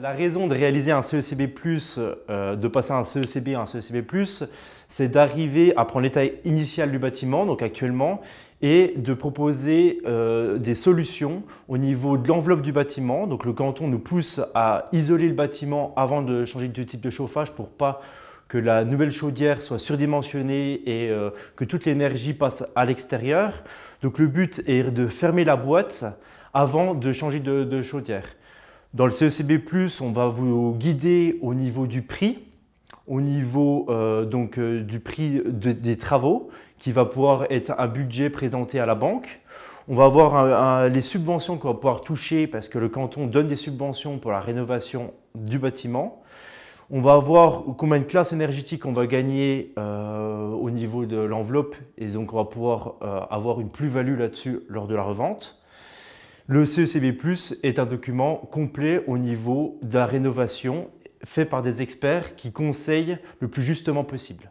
La raison de réaliser un CECB+, euh, de passer un CECB à un CECB+, c'est d'arriver à prendre l'état initial du bâtiment, donc actuellement, et de proposer euh, des solutions au niveau de l'enveloppe du bâtiment. Donc le canton nous pousse à isoler le bâtiment avant de changer de type de chauffage pour pas que la nouvelle chaudière soit surdimensionnée et euh, que toute l'énergie passe à l'extérieur. Donc le but est de fermer la boîte avant de changer de chaudière. Dans le CECB+, on va vous guider au niveau du prix, au niveau euh, donc, euh, du prix des travaux, qui va pouvoir être un budget présenté à la banque. On va avoir les subventions qu'on va pouvoir toucher parce que le canton donne des subventions pour la rénovation du bâtiment. On va avoir combien de classes énergétiques on va gagner euh, au niveau de l'enveloppe et donc on va pouvoir avoir une plus-value là-dessus lors de la revente. Le CECB est un document complet au niveau de la rénovation fait par des experts qui conseillent le plus justement possible.